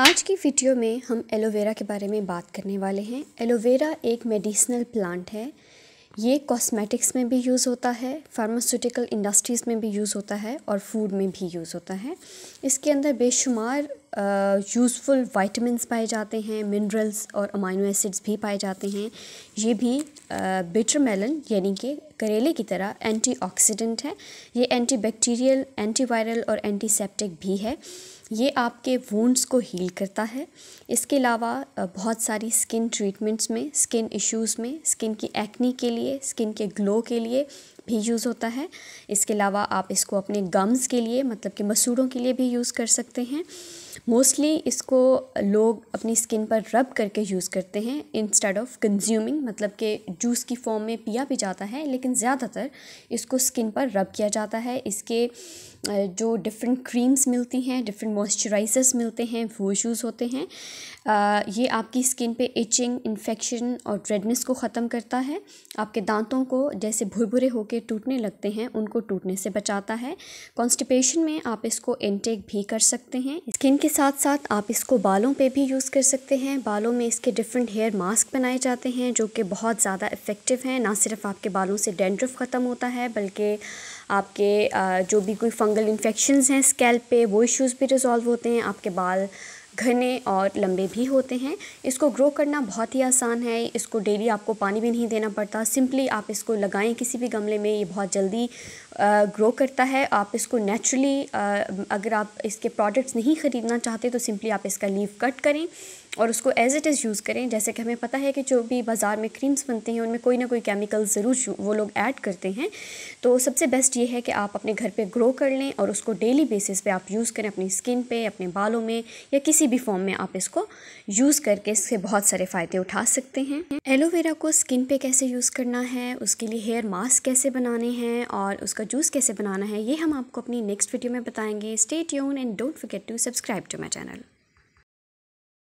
आज की वीडियो में हम एलोवेरा के बारे में बात करने वाले हैं एलोवेरा एक मेडिसिनल प्लांट है ये कॉस्मेटिक्स में भी यूज़ होता है फार्मास्यूटिकल इंडस्ट्रीज़ में भी यूज़ होता है और फूड में भी यूज़ होता है इसके अंदर बेशुमार यूज़फुल वाइटमिनस पाए जाते हैं मिनरल्स और अमाइनो एसिड्स भी पाए जाते हैं ये भी बिटर मेलन यानी कि करेले की तरह एंटीऑक्सीडेंट है ये एंटीबैक्टीरियल एंटीवायरल और एंटीसेप्टिक भी है ये आपके वोन्स को हील करता है इसके अलावा बहुत सारी स्किन ट्रीटमेंट्स में स्किन इश्यूज़ में स्किन की एक्नी के लिए स्किन के ग्लो के लिए भी यूज़ होता है इसके अलावा आप इसको अपने गम्स के लिए मतलब कि मसूड़ों के लिए भी यूज़ कर सकते हैं मोस्टली इसको लोग अपनी स्किन पर रब करके यूज़ करते हैं इंस्टेड ऑफ कंज्यूमिंग मतलब कि जूस की फॉर्म में पिया भी जाता है लेकिन ज़्यादातर इसको स्किन पर रब किया जाता है इसके जो डिफरेंट क्रीम्स मिलती हैं डिफरेंट मॉइस्चराइजर्स मिलते हैं वो यूज़ होते हैं आ, ये आपकी स्किन पे इचिंग इन्फेक्शन और रेडनेस को ख़त्म करता है आपके दांतों को जैसे भुरभुरे होकर टूटने लगते हैं उनको टूटने से बचाता है कॉन्स्टिपेशन में आप इसको इनटेक भी कर सकते हैं स्किन के साथ साथ आप इसको बालों पे भी यूज़ कर सकते हैं बालों में इसके डिफरेंट हेयर मास्क बनाए जाते हैं जो कि बहुत ज़्यादा इफ़ेक्टिव हैं ना सिर्फ आपके बालों से डेंड्रफ ख़त्म होता है बल्कि आपके जो भी कोई फंगल इन्फेक्शंस हैं स्कैल्प पे वो इश्यूज़ भी रिजॉल्व होते हैं आपके बाल घने और लंबे भी होते हैं इसको ग्रो करना बहुत ही आसान है इसको डेली आपको पानी भी नहीं देना पड़ता सिंपली आप इसको लगाएं किसी भी गमले में ये बहुत जल्दी ग्रो करता है आप इसको नेचुरली अगर आप इसके प्रोडक्ट्स नहीं ख़रीदना चाहते तो सिंपली आप इसका लीव कट करें और उसको एज़ इट इज़ यूज़ करें जैसे कि हमें पता है कि जो भी बाज़ार में क्रीम्स बनते हैं उनमें कोई ना कोई केमिकल ज़रूर वो लोग ऐड करते हैं तो सबसे बेस्ट ये है कि आप अपने घर पे ग्रो कर लें और उसको डेली बेसिस पे आप यूज़ करें अपनी स्किन पे अपने बालों में या किसी भी फॉर्म में आप इसको यूज़ करके इससे बहुत सारे फ़ायदे उठा सकते हैं एलोवेरा को स्किन पर कैसे यूज़ करना है उसके लिए हेयर मास्क कैसे बनाने हैं और उसका जूस कैसे बनाना है ये हम आपको अपनी नेक्स्ट वीडियो में बताएंगे stay tune and don't forget to subscribe to my channel